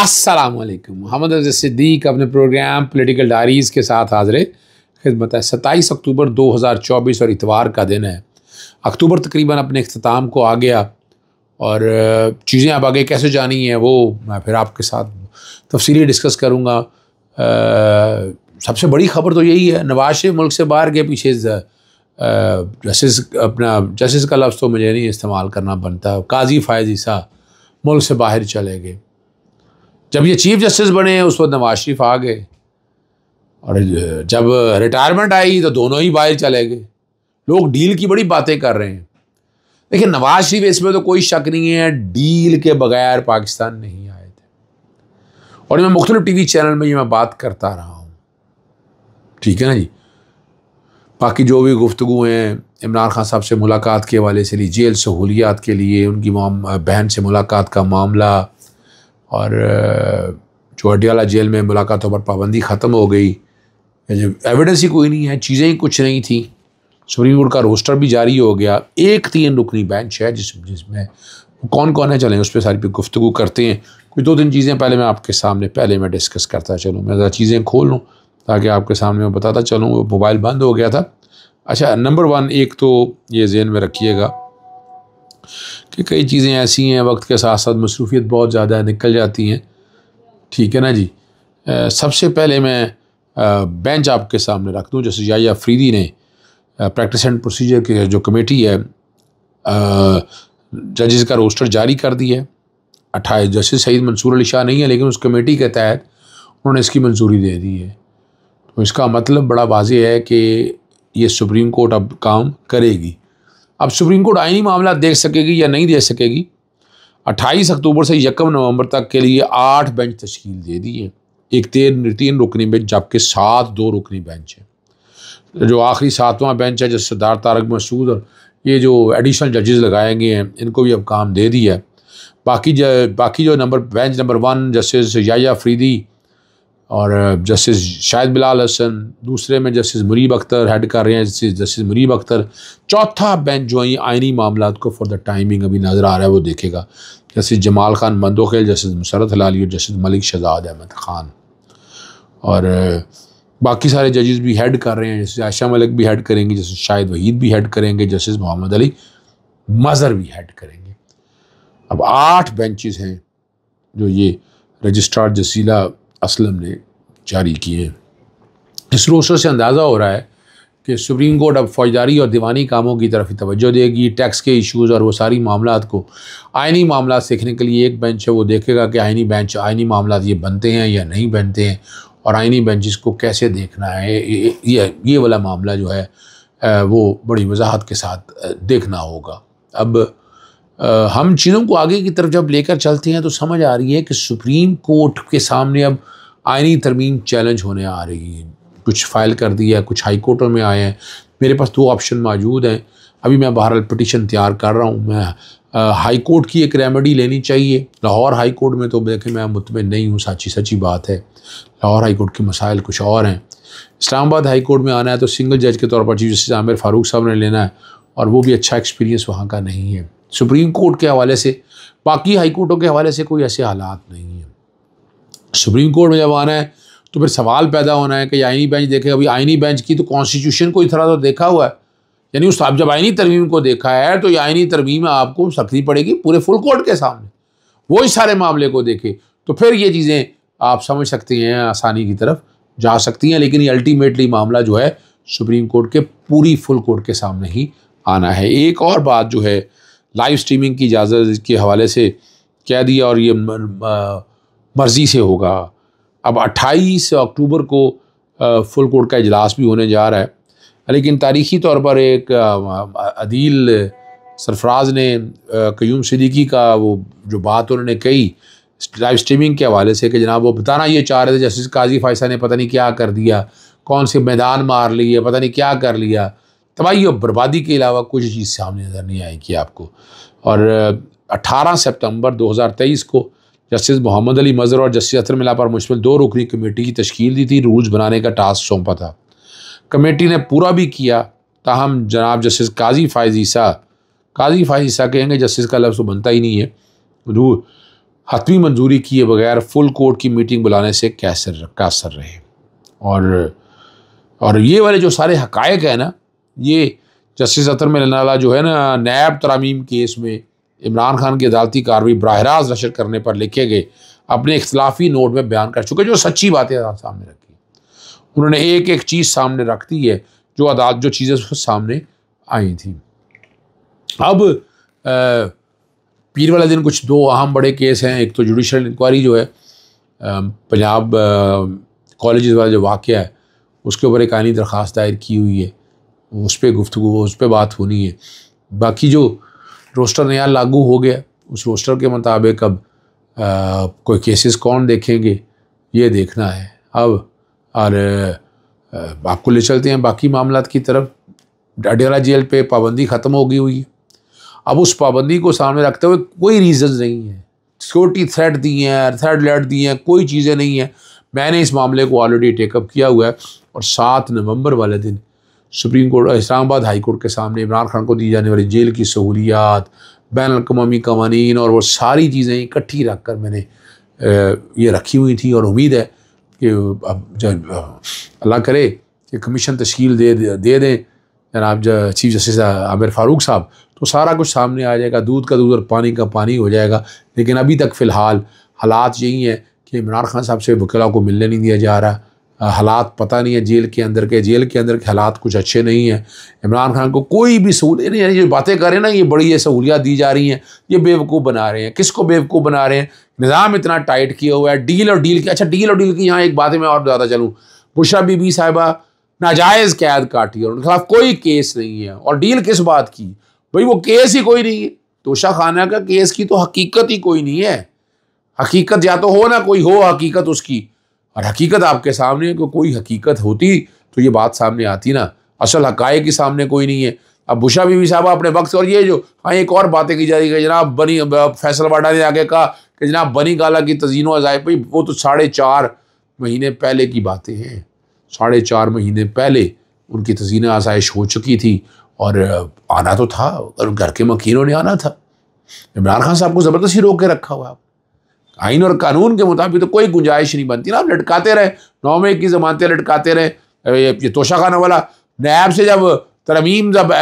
असलकम मोहम्मद अज़ सिद्दीक अपने प्रोग्राम पोलिटिकल डायरीज़ के साथ हाजिर खिदमत है सत्ताईस अक्टूबर 2024 और इतवार का दिन है अक्टूबर तकरीबन अपने अख्ताम को आ गया और चीज़ें अब आगे कैसे जानी हैं वो मैं फिर आपके साथ तफसली डिस्कस करूँगा सबसे बड़ी खबर तो यही है नवाज शरीफ मुल्क से बाहर गए पीछे जस्टिस अपना जस्टिस का लफ्ज़ तो मुझे नहीं इस्तेमाल करना बनता काजी फायजीसा मुल्क से बाहर चले गए जब ये चीफ जस्टिस बने उस वक्त नवाज शरीफ आ गए और जब रिटायरमेंट आई तो दोनों ही बाहर चले गए लोग डील की बड़ी बातें कर रहे हैं देखिए नवाज शरीफ इसमें तो कोई शक नहीं है डील के बगैर पाकिस्तान नहीं आए थे और मैं मुख्तलि टी वी चैनल में ये मैं बात करता रहा हूँ ठीक है ना जी बाकी जो भी गुफ्तु हैं इमरान खान साहब से मुलाकात के हवाले से ली जेल सहूलियात के लिए उनकी बहन से मुलाकात का मामला और जो अडियाला जेल में मुलाकातों पर पाबंदी ख़त्म हो गई एविडेंस ही कोई नहीं है चीज़ें ही कुछ नहीं थी सुप्रीम कोर्ट का रोस्टर भी जारी हो गया एक तीन रुकनी बेंच है जिस जिसमें कौन कौन है चलें उस पर सारी पे गुफ्तु करते हैं कुछ दो तीन चीज़ें पहले मैं आपके सामने पहले मैं डिस्कस करता चलूँ मैं ज़रा चीज़ें खोल लूँ ताकि आपके सामने मैं बताता चलूँ मोबाइल बंद हो गया था अच्छा नंबर वन एक तो ये जेन में रखिएगा कि कई चीज़ें ऐसी हैं वक्त के साथ साथ मसरूफियत बहुत ज़्यादा निकल जाती हैं ठीक है ना जी आ, सबसे पहले मैं आ, बेंच आपके सामने रख दूँ जैसे या फ्रीदी ने प्रैक्टिस एंड प्रोसीजर की जो कमेटी है जजेस का रोस्टर जारी कर दिया है अट्ठाईस जस्टिस सईद मंसूर अली शाह नहीं है लेकिन उस कमेटी के तहत उन्होंने इसकी मंजूरी दे दी है तो इसका मतलब बड़ा वाज है कि ये सुप्रीम कोर्ट अब काम करेगी अब सुप्रीम कोर्ट आईनी मामला देख सकेगी या नहीं देख सकेगी 28 अक्टूबर से यकम नवंबर तक के लिए आठ बेंच तश्ील दे दी है एक तीन तीन रुकनी बेंच जबकि सात दो रुकनी बेंच है जो आखिरी सातवां बेंच है जैसे सरदार तारक मसूद और ये जो एडिशनल जजेस लगाए गए हैं इनको भी अब काम दे दिया है बाकी बाकी जो number bench number one justice Yahya Afridi और जस्टिस शाहिद बिलाल हसन दूसरे में जस्टिस मुरीब अख्तर हेड कर रहे हैं जस्टिस जस्टिस मुरीब अख्तर चौथा बेंच जो है आइनी मामला को फॉर द टाइमिंग अभी नज़र आ रहा है वो देखेगा जस्टिस जमाल खान मंदोखेल जस्टिस मुसरत हलाली और जस्टिस मलिक शहजाद अहमद खान और बाकी सारे जजेस भी हेड कर रहे हैं जैसे आयशा मलिक भी हेड करेंगे जैसे शाहिद वहीद भी हेड करेंगे जस्टिस मोहम्मद अली मज़र भी हेड करेंगे अब आठ बेंचेस हैं जो ये रजिस्ट्रार जसीला असलम ने जारी किए हैं इस रोशो से अंदाज़ा हो रहा है कि सुप्रीम कोर्ट अब फौजदारी और दीवानी कामों की तरफ ही तोज्जो देगी टैक्स के इशूज़ और वो सारी मामला को आइनी मामला सीखने के लिए एक बेंच है वो देखेगा कि आइनी बेंच आइनी मामला ये बनते हैं या नहीं बनते हैं और आइनी बेंचिस को कैसे देखना है ये ये वाला मामला जो है वो बड़ी वजाहत के साथ देखना होगा अब हम चीज़ों को आगे की तरफ जब लेकर चलते हैं तो समझ आ रही है कि सुप्रीम कोर्ट के सामने अब आइनी तरमीम चैलेंज होने आ रही है कुछ फाइल कर दिया है कुछ हाई कोर्टों में आए हैं मेरे पास दो ऑप्शन मौजूद हैं अभी मैं बाहर पटिशन तैयार कर रहा हूँ मैं हाई कोर्ट की एक रेमेडी लेनी चाहिए लाहौर हाई कोर्ट में तो देखें मैं मुतमिन नहीं हूँ सच्ची सच्ची बात है लाहौर हाई कोर्ट के मसाइल कुछ और हैं इस्लामाबाद हाई कोर्ट में आना है तो सिंगल जज के तौर पर चीफ जस्टिस आमिर फ़ारूक साहब ने लेना है और वो भी अच्छा एक्सपीरियंस वहाँ का नहीं है सुप्रीम कोर्ट के हवाले से बाकी हाई कोर्टों के हवाले से कोई ऐसे हालात नहीं हैं सुप्रीम कोर्ट में जब आना है तो फिर सवाल पैदा होना है कि आइनी बेंच देखे अभी आइनी बेंच की तो कॉन्स्टिट्यूशन को इस तरह तो देखा हुआ है यानी उस जब आइनी तरमीम को देखा है तो ये आइनी तरमीम आपको सख्ती पड़ेगी पूरे फुल कोर्ट के सामने वो इस सारे मामले को देखे तो फिर ये चीज़ें आप समझ सकती हैं आसानी की तरफ जा सकती हैं लेकिन ये अल्टीमेटली मामला जो है सुप्रीम कोर्ट के पूरी फुल कोर्ट के सामने ही आना है एक और बात जो है लाइव स्ट्रीमिंग की इजाज़त के हवाले से कह दिया और ये मर्ज़ी से होगा अब 28 अक्टूबर को फुल कोर्ट का इजलास भी होने जा रहा है लेकिन तारीखी तौर पर एक अदील सरफराज ने क्यूम सदीकी का वो जो बात उन्होंने कही लाइव स्ट्रीमिंग के हवाले से कि जनाब वो बताना ये चाह रहे थे जस्टिस काजी फायसा ने पता नहीं क्या कर दिया कौन से मैदान मार लिए पता नहीं क्या कर लिया तबाही और बर्बादी के अलावा कुछ चीज़ सामने नज़र नहीं आएगी आपको और 18 सितंबर 2023 को जस्टिस मोहम्मद अली मज़र और जस्टिस अतर मिला पर मुश्किल दो रुकनी कमेटी की तश्ील दी थी रूल्स बनाने का टास्क सौंपा था कमेटी ने पूरा भी किया ताहम जनाब जस्टिस काजी फायजीसा काजी फायजीसा कहेंगे जस्टिस का लफ्ज़ तो बनता ही नहीं है रू हतवी मंजूरी किए बगैर फुल कोर्ट की मीटिंग बुलाने से कैसर कासर रहे और और ये वाले जो सारे हकायक हैं ना ये जस्टिस अतर में वाला जो है ना नैब तरामीम केस में इमरान खान की अदालती कार्रवाई बरह रास्त नशर करने पर लिखे गए अपने इख्तलाफी नोट में बयान कर चुके जो सच्ची बातें सामने रखी उन्होंने एक एक चीज़ सामने रख दी है जो अदालत जो चीज़ें सामने आई थी अब आ, पीर वाला दिन कुछ दो अहम बड़े केस हैं एक तो जुडिशल इंक्वायरी जो है पंजाब कॉलेज वाला जो वाक़ है उसके ऊपर एक आनी दरख्वास्त दायर की हुई है उस पर गुफ्तु उस पर बात होनी है बाकी जो रोस्टर नया लागू हो गया उस रोस्टर के मुताबिक अब आ, कोई केसेस कौन देखेंगे ये देखना है अब और आपको ले चलते हैं बाकी मामला की तरफ अडेरा जेल पे पाबंदी ख़त्म हो गई हुई है अब उस पाबंदी को सामने रखते हुए कोई रीज़न नहीं है सिक्योरिटी थ्रेड दी हैं थ्रेड अलर्ट दी हैं कोई चीज़ें नहीं हैं मैंने इस मामले को ऑलरेडी टेकअप किया हुआ है और सात नवंबर वाले दिन supreme court Islamabad high court के सामने इमरान खान को दी जाने वाली जेल की सहूलियात बैन अवी कवानी और वो सारी चीज़ें इकट्ठी रख कर मैंने ये रखी हुई थी और उम्मीद है कि अब जब अल्लाह करे कि कमीशन तश्ील दे दे दें जनाब चीफ जस्टिस आमिर फ़ारूक साहब तो सारा कुछ सामने आ जाएगा दूध का दूध और पानी का पानी हो जाएगा लेकिन अभी तक फ़िलहाल हालात यही हैं कि इमरान खान साहब से वकला को मिलने नहीं दिया जा रहा हालात पता नहीं है जेल के अंदर के जेल के अंदर के हालात कुछ अच्छे नहीं हैं इमरान खान को कोई भी सहूलियत नहीं जो बातें करें ना ये बड़ी ये सहूलियात दी जा रही हैं ये बेवकूफ़ बना रहे हैं किसको बेवकूफ़ बना रहे हैं निज़ाम इतना टाइट किया हुआ है डील और डील की अच्छा डील और डील की यहाँ एक बातें मैं और ज़्यादा चलूँ बुशा बीबी साहिबा नाजायज़ कैद काटी और उनके खिलाफ कोई केस नहीं है और डील किस बात की भाई वो केस ही कोई नहीं है तोशा खाना का केस की तो हकीकत ही कोई नहीं है हकीकत या तो हो ना कोई हो हकीकत उसकी और हकीकत आपके सामने को कोई हकीकत होती तो ये बात सामने आती ना असल हकाए के सामने कोई नहीं है अब भूषा बीवी साहब अपने वक्त और ये जो हाँ एक और बातें की जा रही है जनाब बनी फैसल वाडा ने आगे कहा कि जनाब बनी गाला की तजीनो अजायब भाई वो तो साढ़े चार महीने पहले की बातें हैं साढ़े चार महीने पहले उनकी तजीन आसाइश हो चुकी थी और आना तो था और घर के मकीनों ने आना था इमरान खान साहब को ज़बरदस्ती रोक के रखा हुआ आइन और कानून के मुताबिक तो कोई गुंजाइश नहीं बनती ना आप लटकाते रहे नौमे की जमानतें लटकाते रहे ये तोशाखाना वाला नैब से जब तरमीम जब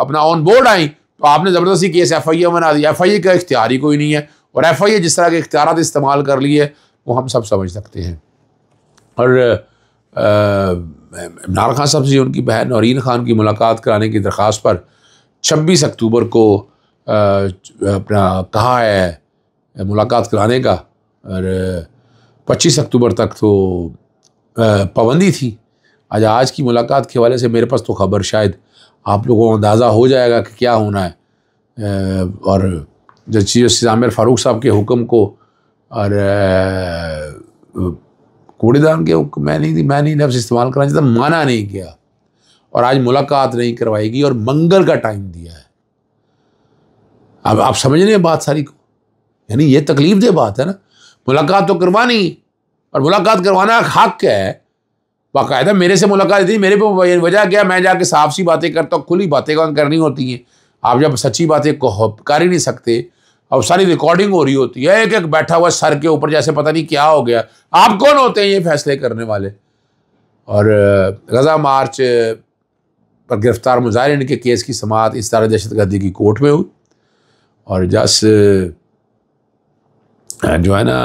अपना ऑन बोर्ड आई तो आपने ज़बरदस्ती केस एफ आई ए बना दिया एफ आई ए का इख्तियार ही कोई नहीं है और एफ आई ए जिस तरह के इख्तियार इस्तेमाल कर लिए वो हम सब समझ सकते हैं और इमरान खान साहब से उनकी बहन नौरीन खान की मुलाकात कराने की दरख्वास्त पर छब्बीस अक्टूबर को अपना कहा है मुलाकात कराने का और पच्चीस अक्टूबर तक तो पाबंदी थी आज आज की मुलाकात के हवाले से मेरे पास तो खबर शायद आप लोगों को अंदाज़ा हो जाएगा कि क्या होना है और जज चीज आमिर फारूक साहब के हुक्म को और कूड़ेदान के हुक्म मैं नहीं मैं नहीं लफ्ज़ इस्तेमाल करना चाहता माना नहीं गया और आज मुलाकात नहीं करवाएगी और मंगल का टाइम दिया है अब आप समझ रहे हैं बात सारी को यानी ये तकलीफ दे बात है ना मुलाकात तो करवानी और मुलाकात करवाना हक क्या है बाकायदा मेरे से मुलाकात थी मेरे पे वजह क्या मैं जाके साफ सी बातें करता हूँ खुली बातें करनी होती हैं आप जब सच्ची बातें कर ही नहीं सकते और सारी रिकॉर्डिंग हो रही होती है एक एक बैठा हुआ सर के ऊपर जैसे पता नहीं क्या हो गया आप कौन होते हैं ये फैसले करने वाले और गजा मार्च पर गिरफ्तार मुजाहन के केस की समात इस तरह दहशत गर्दी की कोर्ट में हुई और जस हाँ, जो है ना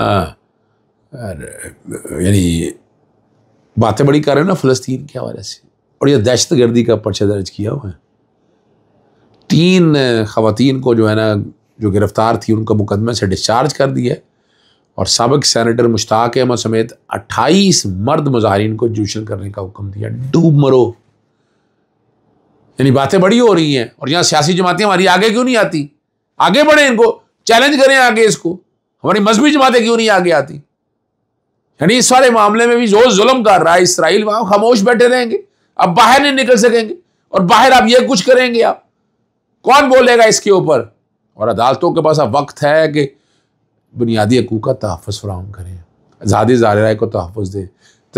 यानी बातें बड़ी कर रहे हो ना फ़लस्तीन के हवाले से और यह दहशत गर्दी का पर्चा दर्ज किया हुआ है तीन खातन को जो है ना जो गिरफ़्तार थी उनका मुकदमे से डिस्चार्ज कर दिया और सबक सैनिटर मुश्ताक अहमद समेत अट्ठाईस मर्द मुजाहन को जूशन करने का हुक्म दिया डूब मरो यानी बातें बड़ी हो रही हैं और यहाँ सियासी जमातें हमारी आगे क्यों नहीं आती आगे बढ़े इनको चैलेंज करें आगे इसको हमारी मजहबी जमातें क्यों नहीं आगे आती यानी इस सारे मामले में भी जो जुलम कर रहा है इसराइल वहां खामोश बैठे रहेंगे अब बाहर नहीं निकल सकेंगे और बाहर आप ये कुछ करेंगे आप कौन बोलेगा इसके ऊपर और अदालतों के पास अब वक्त है कि बुनियादी हकूक का तहफ़ फ्राहम करें आज़ादी राय को तहफ़ दें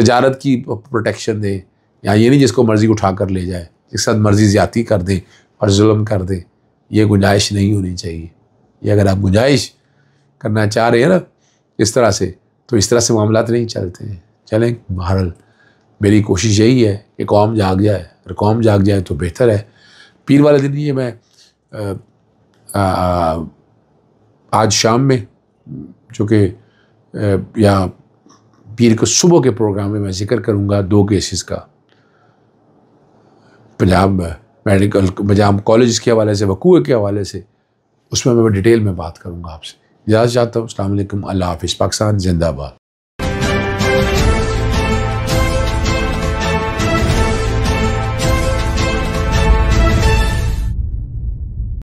तजारत की प्रोटेक्शन दें या ये नहीं जिसको मर्ज़ी उठा कर ले जाए जिसके साथ मर्ज़ी ज़्यादा कर दें और जुल्म कर दें यह गुंजाइश नहीं होनी चाहिए ये अगर आप गुंजाइश करना चाह रहे हैं ना इस तरह से तो इस तरह से मामला नहीं चलते हैं चलें बहरल मेरी कोशिश यही है कि कौम जाग जाए अगर कौम जाग जाए तो बेहतर है पीर वाले दिन ये मैं आ, आ, आ, आज शाम में जो कि या पीर को सुबह के प्रोग्राम में मैं जिक्र करूँगा दो केसेस का पंजाब मेडिकल पंजाब कॉलेज के हवाले से वकूए के हवाले से उसमें मैं डिटेल में बात करूँगा आपसे लियाज जाता हूँ अल्लाह हाफिज़ पाकिस्तान जिंदाबाद